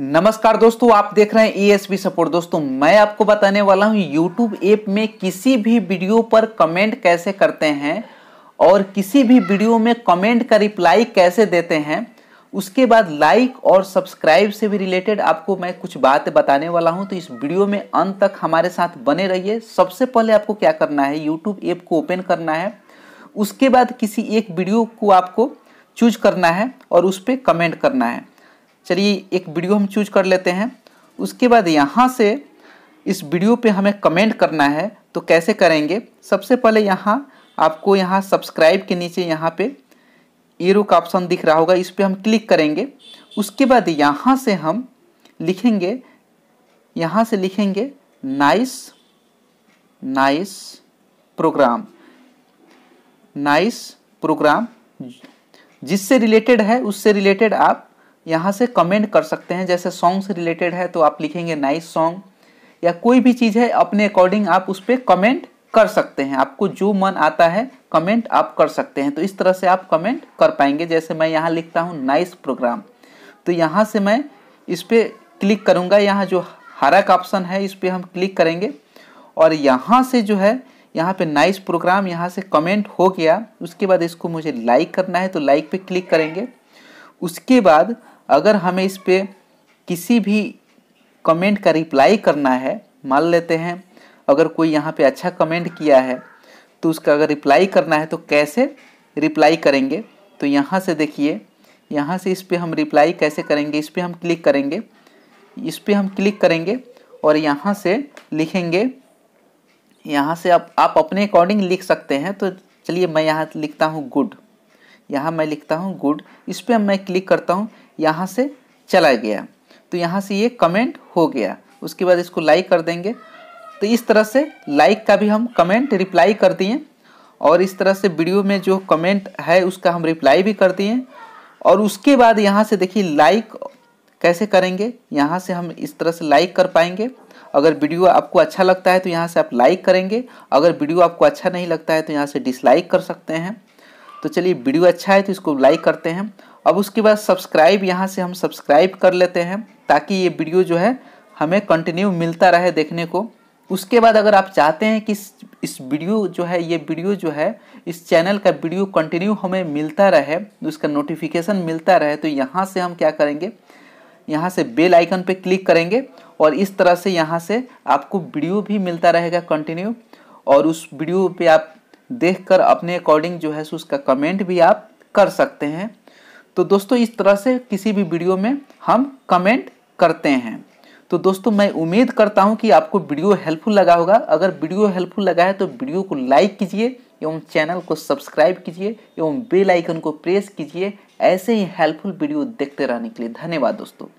नमस्कार दोस्तों आप देख रहे हैं ईएसबी e सपोर्ट दोस्तों मैं आपको बताने वाला हूं यूट्यूब ऐप में किसी भी वीडियो पर कमेंट कैसे करते हैं और किसी भी वीडियो में कमेंट का रिप्लाई कैसे देते हैं उसके बाद लाइक और सब्सक्राइब से भी रिलेटेड आपको मैं कुछ बातें बताने वाला हूं तो इस वीडियो में अंत तक हमारे साथ बने रहिए सबसे पहले आपको क्या करना है यूट्यूब ऐप को ओपन करना है उसके बाद किसी एक वीडियो को आपको चूज करना है और उस पर कमेंट करना है चलिए एक वीडियो हम चूज कर लेते हैं उसके बाद यहाँ से इस वीडियो पे हमें कमेंट करना है तो कैसे करेंगे सबसे पहले यहाँ आपको यहाँ सब्सक्राइब के नीचे यहाँ पे ईरो का ऑप्शन दिख रहा होगा इस पर हम क्लिक करेंगे उसके बाद यहाँ से हम लिखेंगे यहाँ से लिखेंगे nice nice program nice program जिससे रिलेटेड है उससे रिलेटेड आप यहाँ से कमेंट कर सकते हैं जैसे सॉन्ग से रिलेटेड है तो आप लिखेंगे नाइस सॉन्ग या कोई भी चीज़ है अपने अकॉर्डिंग आप उस पर कमेंट कर सकते हैं आपको जो मन आता है कमेंट आप कर सकते हैं तो इस तरह से आप कमेंट कर पाएंगे जैसे मैं यहाँ लिखता हूँ नाइस प्रोग्राम तो यहाँ से मैं इस पर क्लिक करूँगा यहाँ जो हरा का ऑप्शन है इस पर हम क्लिक करेंगे और यहाँ से जो है यहाँ पे नाइस प्रोग्राम यहाँ से कमेंट हो गया उसके बाद इसको मुझे लाइक करना है तो लाइक पे क्लिक करेंगे उसके बाद अगर हमें इस पर किसी भी कमेंट का रिप्लाई करना है मान लेते हैं अगर कोई यहाँ पे अच्छा कमेंट किया है तो उसका अगर रिप्लाई करना है तो कैसे रिप्लाई करेंगे तो यहाँ से देखिए यहाँ से इस पर हम रिप्लाई कैसे करेंगे इस पर हम क्लिक करेंगे इस पर हम क्लिक करेंगे और यहाँ से लिखेंगे यहाँ से आप आप अपने अकॉर्डिंग लिख सकते हैं तो चलिए मैं यहाँ लिखता हूँ गुड यहाँ मैं लिखता हूँ गुड इस पर मैं क्लिक करता हूँ यहाँ से चला गया तो यहाँ से ये कमेंट हो गया उसके बाद इसको लाइक कर देंगे तो इस तरह से लाइक का भी हम कमेंट रिप्लाई कर दिए और इस तरह से वीडियो में जो कमेंट है उसका हम रिप्लाई भी कर दिए और उसके बाद यहाँ से देखिए लाइक कैसे करेंगे यहाँ से हम इस तरह से लाइक कर पाएंगे अगर वीडियो आपको अच्छा लगता है तो यहाँ से आप लाइक करेंगे अगर वीडियो आपको अच्छा नहीं लगता है तो यहाँ से डिसलाइक कर सकते हैं तो चलिए वीडियो अच्छा है तो इसको लाइक करते हैं अब उसके बाद सब्सक्राइब यहाँ से हम सब्सक्राइब कर लेते हैं ताकि ये वीडियो जो है हमें कंटिन्यू मिलता रहे देखने को उसके बाद अगर आप चाहते हैं कि इस वीडियो जो है ये वीडियो जो है इस चैनल का वीडियो कंटिन्यू हमें मिलता रहे उसका नोटिफिकेशन मिलता रहे तो यहाँ से हम क्या करेंगे यहाँ से बेल आइकन पे क्लिक करेंगे और इस तरह से यहाँ से आपको वीडियो भी मिलता रहेगा कंटिन्यू और उस वीडियो पे आप देखकर अपने अकॉर्डिंग जो है सो उसका कमेंट भी आप कर सकते हैं तो दोस्तों इस तरह से किसी भी वीडियो में हम कमेंट करते हैं तो दोस्तों मैं उम्मीद करता हूं कि आपको वीडियो हेल्पफुल लगा होगा अगर वीडियो हेल्पफुल लगा है तो वीडियो को लाइक कीजिए एवं चैनल को सब्सक्राइब कीजिए एवं बेल आइकन को प्रेस कीजिए ऐसे ही हेल्पफुल वीडियो देखते रहने के लिए धन्यवाद दोस्तों